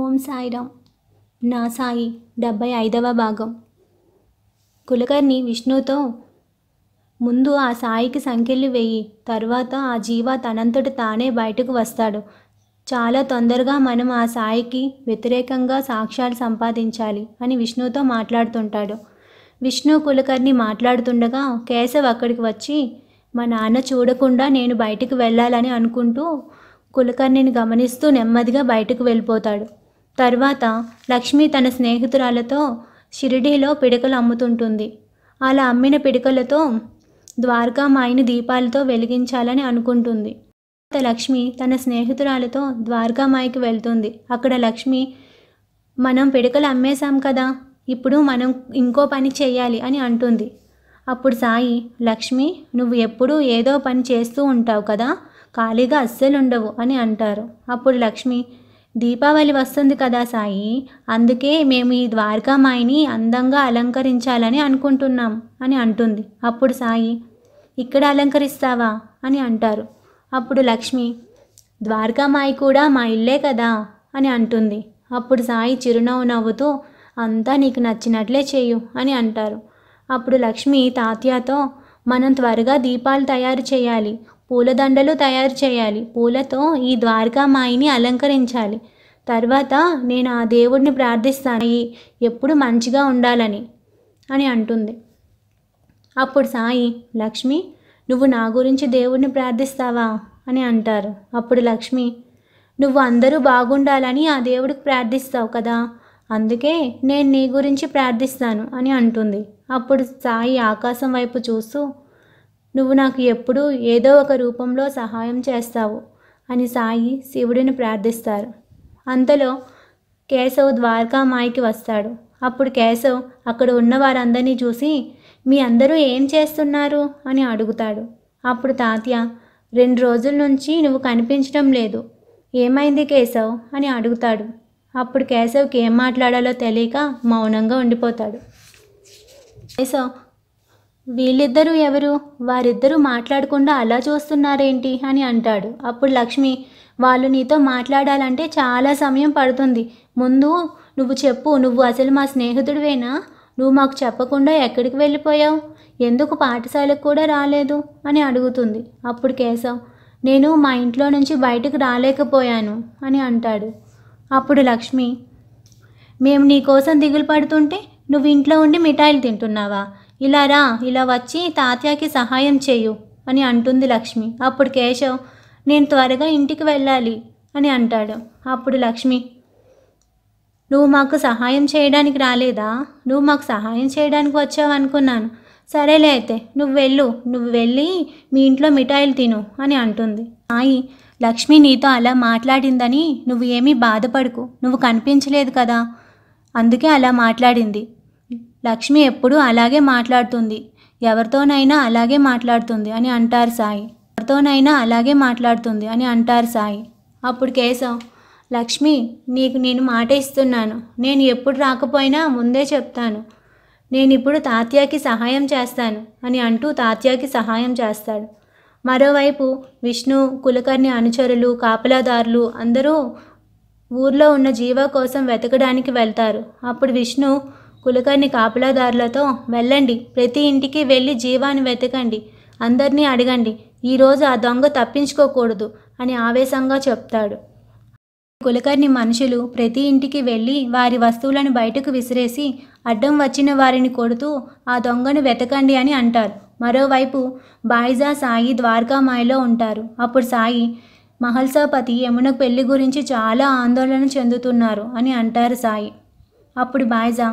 ఓం సాయిరామ్ నా సాయి డెబ్బై ఐదవ భాగం కులకర్ణి విష్ణుతో ముందు ఆ సాయికి సంఖ్యలు వేయి తర్వాత ఆ జీవ తనంతట తానే బయటకు వస్తాడు చాలా తొందరగా మనం ఆ సాయికి వ్యతిరేకంగా సాక్ష్యాలు సంపాదించాలి అని విష్ణుతో మాట్లాడుతుంటాడు విష్ణు కులకర్ణి మాట్లాడుతుండగా కేశవ్ అక్కడికి వచ్చి మా నాన్న చూడకుండా నేను బయటకు వెళ్ళాలని అనుకుంటూ కులకర్ణిని గమనిస్తూ నెమ్మదిగా బయటకు వెళ్ళిపోతాడు తర్వాత లక్ష్మి తన స్నేహితురాలతో షిరిడీలో పిడకలు అమ్ముతుంటుంది అలా అమ్మిన పిడకలతో మాయిని దీపాలతో వెలిగించాలని అనుకుంటుంది లక్ష్మి తన స్నేహితురాలతో ద్వారకామాయికి వెళ్తుంది అక్కడ లక్ష్మి మనం పిడకలు అమ్మేశాం కదా ఇప్పుడు మనం ఇంకో పని చేయాలి అని అంటుంది అప్పుడు సాయి లక్ష్మి నువ్వు ఎప్పుడూ ఏదో పని చేస్తూ ఉంటావు కదా ఖాళీగా అస్సలు ఉండవు అని అంటారు అప్పుడు లక్ష్మి దీపావళి వస్తుంది కదా సాయి అందుకే మేము ఈ ద్వారకామాయిని అందంగా అలంకరించాలని అనుకుంటున్నాం అని అంటుంది అప్పుడు సాయి ఇక్కడ అలంకరిస్తావా అని అంటారు అప్పుడు లక్ష్మి ద్వారకామాయి కూడా మా ఇల్లే కదా అని అంటుంది అప్పుడు సాయి చిరునవ్వు నవ్వుతూ అంతా నీకు నచ్చినట్లే చేయు అని అంటారు అప్పుడు లక్ష్మి తాత్యాతో మనం త్వరగా దీపాలు తయారు చేయాలి పూలదండలు తయారు చేయాలి పూలతో ఈ ద్వారకా మాయిని అలంకరించాలి తర్వాత నేను ఆ దేవుడిని ప్రార్థిస్తాను ఎప్పుడు మంచిగా ఉండాలని అని అంటుంది అప్పుడు సాయి లక్ష్మి నువ్వు నా గురించి దేవుడిని ప్రార్థిస్తావా అని అంటారు అప్పుడు లక్ష్మి నువ్వు అందరూ బాగుండాలని ఆ దేవుడికి ప్రార్థిస్తావు కదా అందుకే నేను నీ గురించి ప్రార్థిస్తాను అని అంటుంది అప్పుడు సాయి ఆకాశం వైపు చూస్తూ నువ్వు నాకు ఎప్పుడూ ఏదో ఒక రూపంలో సహాయం చేస్తావు అని సాయి శివుడిని ప్రార్థిస్తారు అంతలో కేశవ్ ద్వారకా మాయకి వస్తాడు అప్పుడు కేశవ్ అక్కడ ఉన్న వారందరినీ చూసి మీ అందరూ ఏం చేస్తున్నారు అని అడుగుతాడు అప్పుడు తాత్య రెండు రోజుల నుంచి నువ్వు కనిపించడం లేదు ఏమైంది కేశవ్ అని అడుగుతాడు అప్పుడు కేశవ్కి ఏం మాట్లాడాలో తెలియక మౌనంగా ఉండిపోతాడు కేశవ్ వీళ్ళిద్దరూ ఎవరు వారిద్దరూ మాట్లాడకుండా అలా చూస్తున్నారేంటి అని అంటాడు అప్పుడు లక్ష్మి వాళ్ళు నీతో మాట్లాడాలంటే చాలా సమయం పడుతుంది ముందు నువ్వు చెప్పు నువ్వు అసలు మా స్నేహితుడివేనా నువ్వు మాకు చెప్పకుండా ఎక్కడికి వెళ్ళిపోయావు ఎందుకు పాఠశాలకు కూడా రాలేదు అని అడుగుతుంది అప్పుడు కేశవ్ నేను మా ఇంట్లో నుంచి బయటకు రాలేకపోయాను అని అంటాడు అప్పుడు లక్ష్మి మేము నీకోసం దిగులు పడుతుంటే నువ్వు ఇంట్లో ఉండి మిఠాయిలు తింటున్నావా ఇలా రా ఇలా వచ్చి తాతయ్యకి సహాయం చేయు అని అంటుంది లక్ష్మి అప్పుడు కేశవ్ నేను త్వరగా ఇంటికి వెళ్ళాలి అని అంటాడు అప్పుడు లక్ష్మి నువ్వు మాకు సహాయం చేయడానికి రాలేదా నువ్వు మాకు సహాయం చేయడానికి వచ్చావు అనుకున్నాను సరేలే అయితే నువ్వు వెళ్ళు నువ్వు వెళ్ళి మీ ఇంట్లో మిఠాయిలు తిను అని అంటుంది ఆయి లక్ష్మి నీతో అలా మాట్లాడిందని నువ్వు ఏమీ బాధపడకు నువ్వు కనిపించలేదు కదా అందుకే అలా మాట్లాడింది లక్ష్మి ఎప్పుడూ అలాగే మాట్లాడుతుంది ఎవరితోనైనా అలాగే మాట్లాడుతుంది అని అంటారు సాయి ఎవరితోనైనా అలాగే మాట్లాడుతుంది అని అంటారు సాయి అప్పుడు కేశవ్ లక్ష్మి నీకు నేను మాట ఇస్తున్నాను నేను ఎప్పుడు రాకపోయినా ముందే చెప్తాను నేను ఇప్పుడు తాత్యాకి సహాయం చేస్తాను అని అంటూ తాత్యాకి సహాయం చేస్తాడు మరోవైపు విష్ణు కులకర్ణి అనుచరులు కాపలాదారులు అందరూ ఊర్లో ఉన్న జీవ కోసం వెతకడానికి వెళ్తారు అప్పుడు విష్ణు కులకర్ణి కాపలాదారులతో వెళ్ళండి ప్రతి ఇంటికి వెళ్ళి జీవాన్ని వెతకండి అందరినీ అడగండి ఈరోజు ఆ దొంగ తప్పించుకోకూడదు అని ఆవేశంగా చెప్తాడు కులకర్ణి మనుషులు ప్రతి ఇంటికి వెళ్ళి వారి వస్తువులను బయటకు విసిరేసి అడ్డం వచ్చిన వారిని కొడుతూ ఆ దొంగను వెతకండి అని అంటారు మరోవైపు బాయిజా సాయి ద్వారకామాయిలో ఉంటారు అప్పుడు సాయి మహల్సాపతి యమున పెళ్లి గురించి చాలా ఆందోళన చెందుతున్నారు అని అంటారు సాయి అప్పుడు బాయిజా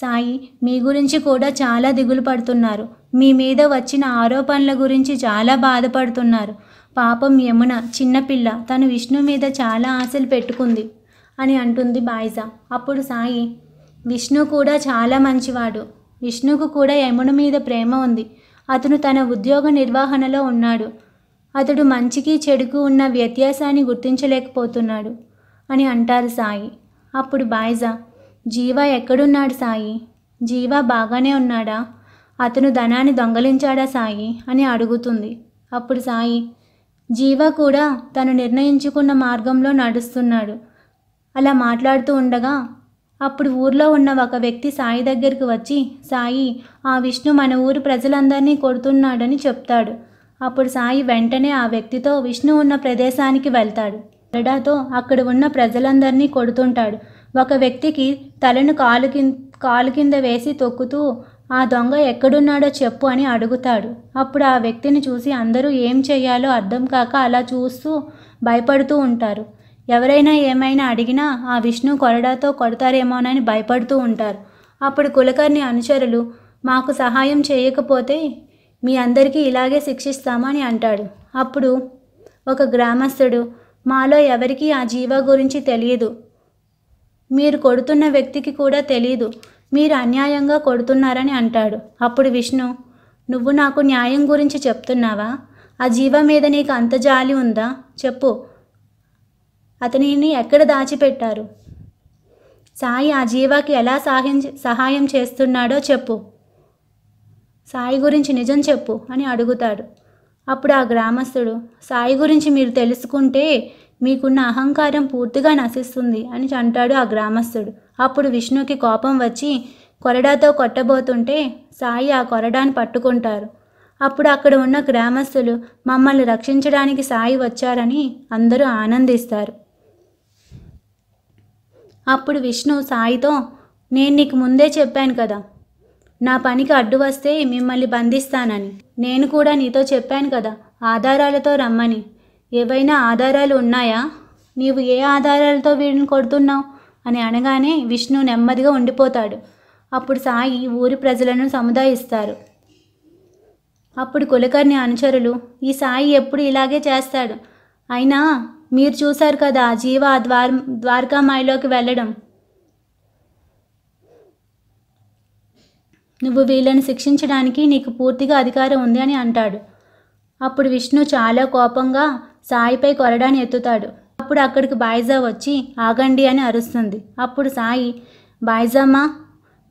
సాయి మీ గురించి కూడా చాలా దిగులు పడుతున్నారు మీ మీద వచ్చిన ఆరోపణల గురించి చాలా బాధపడుతున్నారు పాపం యమున చిన్నపిల్ల తను విష్ణు మీద చాలా ఆశలు పెట్టుకుంది అని అంటుంది బాయిజ అప్పుడు సాయి విష్ణు కూడా చాలా మంచివాడు విష్ణుకు కూడా యమున మీద ప్రేమ ఉంది అతను తన ఉద్యోగ నిర్వహణలో ఉన్నాడు అతడు మంచికి చెడుకు ఉన్న వ్యత్యాసాన్ని గుర్తించలేకపోతున్నాడు అని అంటారు సాయి అప్పుడు బాయిజా జీవా ఎక్కడున్నాడు సాయి జీవా బాగానే ఉన్నాడా అతను ధనాన్ని దొంగలించాడా సాయి అని అడుగుతుంది అప్పుడు సాయి జీవా కూడా తను నిర్ణయించుకున్న మార్గంలో నడుస్తున్నాడు అలా మాట్లాడుతూ ఉండగా అప్పుడు ఊర్లో ఉన్న ఒక వ్యక్తి సాయి దగ్గరికి వచ్చి సాయి ఆ విష్ణు మన ఊరు ప్రజలందరినీ కొడుతున్నాడని చెప్తాడు అప్పుడు సాయి వెంటనే ఆ వ్యక్తితో విష్ణు ఉన్న ప్రదేశానికి వెళ్తాడు గడడాతో అక్కడ ఉన్న ప్రజలందరినీ కొడుతుంటాడు ఒక వ్యక్తికి తలను కాలు కింద కాలు కింద వేసి తొక్కుతూ ఆ దొంగ ఎక్కడున్నాడో చెప్పు అని అడుగుతాడు అప్పుడు ఆ వ్యక్తిని చూసి అందరూ ఏం చేయాలో అర్థం కాక అలా చూస్తూ భయపడుతూ ఉంటారు ఎవరైనా ఏమైనా అడిగినా ఆ విష్ణు కొరడాతో కొడతారేమోనని భయపడుతూ ఉంటారు అప్పుడు కులకర్ణి అనుచరులు మాకు సహాయం చేయకపోతే మీ అందరికీ ఇలాగే శిక్షిస్తామని అంటాడు అప్పుడు ఒక గ్రామస్తుడు మాలో ఎవరికీ ఆ జీవ గురించి తెలియదు మీరు కొడుతున్న వ్యక్తికి కూడా తెలీదు మీరు అన్యాయంగా కొడుతున్నారని అంటాడు అప్పుడు విష్ణు నువ్వు నాకు న్యాయం గురించి చెప్తున్నావా ఆ జీవ మీద నీకు అంత జాలి ఉందా చెప్పు అతనిని ఎక్కడ దాచిపెట్టారు సాయి ఆ జీవాకి ఎలా సహాయం సహాయం చేస్తున్నాడో చెప్పు సాయి గురించి నిజం చెప్పు అని అడుగుతాడు అప్పుడు ఆ గ్రామస్తుడు సాయి గురించి మీరు తెలుసుకుంటే మీకున్న అహంకారం పూర్తిగా నశిస్తుంది అని అంటాడు ఆ గ్రామస్తుడు అప్పుడు విష్ణుకి కోపం వచ్చి కొరడాతో కొట్టబోతుంటే సాయి ఆ కొరడాను పట్టుకుంటారు అప్పుడు అక్కడ ఉన్న గ్రామస్తులు మమ్మల్ని రక్షించడానికి సాయి వచ్చారని అందరూ ఆనందిస్తారు అప్పుడు విష్ణు సాయితో నేను నీకు ముందే చెప్పాను కదా నా పనికి అడ్డు వస్తే మిమ్మల్ని బంధిస్తానని నేను కూడా నీతో చెప్పాను కదా ఆధారాలతో రమ్మని ఏవైనా ఆధారాలు ఉన్నాయా నీవు ఏ ఆధారాలతో వీడిని కొడుతున్నావు అని అనగానే విష్ణు నెమ్మదిగా ఉండిపోతాడు అప్పుడు సాయి ఊరి ప్రజలను సముదాయిస్తారు అప్పుడు కులకర్ణి అనుచరులు ఈ సాయి ఎప్పుడు ఇలాగే చేస్తాడు అయినా మీరు చూశారు కదా జీవ ద్వార్ ద్వారకామాయిలోకి వెళ్ళడం నువ్వు వీళ్ళని శిక్షించడానికి నీకు పూర్తిగా అధికారం ఉంది అని అంటాడు అప్పుడు విష్ణు చాలా కోపంగా సాయిపై కొరడాన్ని ఎత్తుతాడు అప్పుడు అక్కడికి బాయిజా వచ్చి ఆగండి అని అరుస్తుంది అప్పుడు సాయి బాయిజామా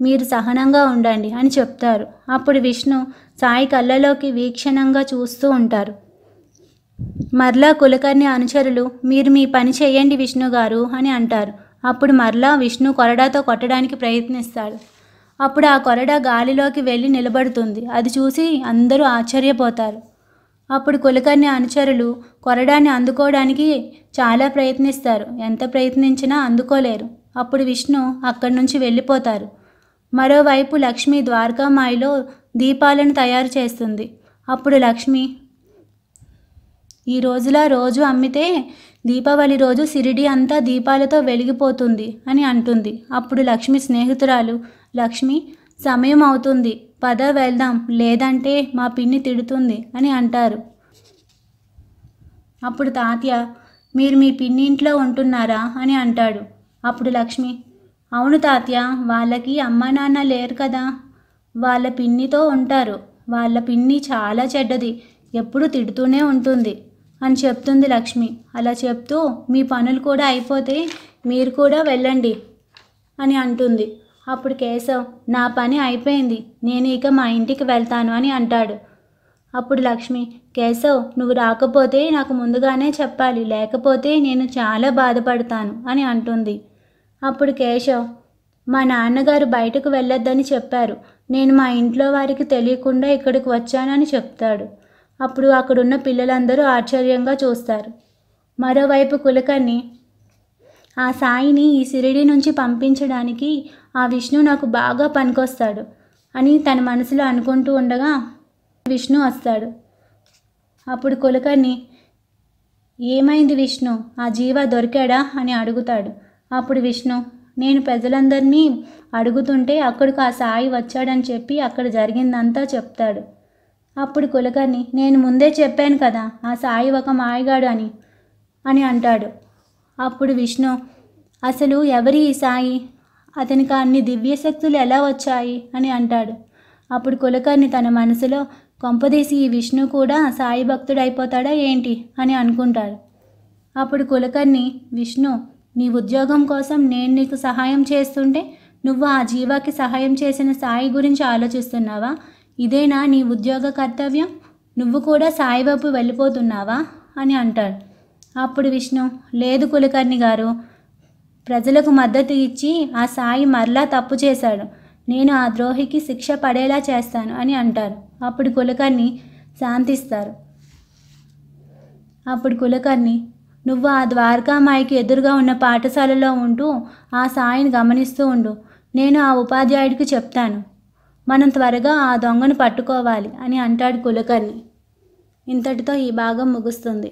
మీరు సహనంగా ఉండండి అని చెప్తారు అప్పుడు విష్ణు సాయి కళ్ళలోకి వీక్షణంగా చూస్తూ ఉంటారు మరలా కులకర్ణి అనుచరులు మీరు మీ పని చేయండి విష్ణు గారు అని అంటారు అప్పుడు మరలా విష్ణు కొరడాతో కొట్టడానికి ప్రయత్నిస్తాడు అప్పుడు ఆ కొరడ గాలిలోకి వెళ్ళి నిలబడుతుంది అది చూసి అందరూ ఆశ్చర్యపోతారు అప్పుడు కులకర్ణి అనుచరులు కొరడాన్ని అందుకోవడానికి చాలా ప్రయత్నిస్తారు ఎంత ప్రయత్నించినా అందుకోలేరు అప్పుడు విష్ణు అక్కడి నుంచి వెళ్ళిపోతారు మరోవైపు లక్ష్మి ద్వారకామాయిలో దీపాలను తయారు చేస్తుంది అప్పుడు లక్ష్మి ఈ రోజులా రోజు అమ్మితే దీపావళి రోజు సిరిడి అంతా దీపాలతో వెలిగిపోతుంది అని అంటుంది అప్పుడు లక్ష్మి స్నేహితురాలు లక్ష్మి సమయం అవుతుంది పద వెళ్దాం లేదంటే మా పిన్ని తిడుతుంది అని అంటారు అప్పుడు తాతయ్య మీరు మీ పిన్ని ఇంట్లో ఉంటున్నారా అని అంటాడు అప్పుడు లక్ష్మి అవును తాతయ్య వాళ్ళకి అమ్మ నాన్న లేరు కదా వాళ్ళ పిన్నితో ఉంటారు వాళ్ళ పిన్ని చాలా చెడ్డది ఎప్పుడు తిడుతూనే ఉంటుంది అని చెప్తుంది లక్ష్మి అలా చెప్తూ మీ పనులు కూడా అయిపోతే మీరు కూడా వెళ్ళండి అని అంటుంది అప్పుడు కేశవ్ నా పని అయిపోయింది నేను ఇక మా ఇంటికి వెళ్తాను అని అంటాడు అప్పుడు లక్ష్మి కేశవ్ నువ్వు రాకపోతే నాకు ముందుగానే చెప్పాలి లేకపోతే నేను చాలా బాధపడతాను అని అంటుంది అప్పుడు కేశవ్ మా నాన్నగారు బయటకు వెళ్ళొద్దని చెప్పారు నేను మా ఇంట్లో వారికి తెలియకుండా ఇక్కడికి వచ్చానని చెప్తాడు అప్పుడు అక్కడున్న పిల్లలందరూ ఆశ్చర్యంగా చూస్తారు మరోవైపు కులకర్ణి ఆ సాయిని ఈ సిరిడి నుంచి పంపించడానికి ఆ విష్ణు నాకు బాగా పనికొస్తాడు అని తన మనసులో అనుకుంటూ ఉండగా విష్ణు వస్తాడు అప్పుడు కులకర్ణి ఏమైంది విష్ణు ఆ జీవ దొరికాడా అని అడుగుతాడు అప్పుడు విష్ణు నేను ప్రజలందరినీ అడుగుతుంటే అక్కడికి ఆ సాయి వచ్చాడని చెప్పి అక్కడ జరిగిందంతా చెప్తాడు అప్పుడు కులకర్ణి నేను ముందే చెప్పాను కదా ఆ సాయి ఒక మాయగాడు అని అని అంటాడు అప్పుడు విష్ణు అసలు ఎవరి ఈ సాయి అతనికి అన్ని దివ్యశక్తులు ఎలా వచ్చాయి అని అంటాడు అప్పుడు కులకర్ణి తన మనసులో కొంపదీసి ఈ విష్ణు కూడా సాయి భక్తుడు అయిపోతాడా ఏంటి అని అనుకుంటాడు అప్పుడు కులకర్ణి విష్ణు నీ ఉద్యోగం కోసం నేను నీకు సహాయం చేస్తుంటే నువ్వు ఆ జీవాకి సహాయం చేసిన సాయి గురించి ఆలోచిస్తున్నావా ఇదేనా నీ ఉద్యోగ కర్తవ్యం నువ్వు కూడా సాయిబాబు వెళ్ళిపోతున్నావా అని అంటాడు అప్పుడు విష్ణు లేదు కులకర్ణి గారు ప్రజలకు మద్దతు ఇచ్చి ఆ సాయి మరలా తప్పు చేశాడు నేను ఆ ద్రోహికి శిక్ష పడేలా చేస్తాను అని అంటారు అప్పుడు కులకర్ణి శాంతిస్తారు అప్పుడు కులకర్ణి నువ్వు ఆ ద్వారకామాయికి ఎదురుగా ఉన్న పాఠశాలలో ఉంటూ ఆ సాయిని గమనిస్తూ ఉండు నేను ఆ ఉపాధ్యాయుడికి చెప్తాను మనం త్వరగా ఆ దొంగను పట్టుకోవాలి అని అంటాడు కులకర్ణి ఇంతటితో ఈ భాగం ముగుస్తుంది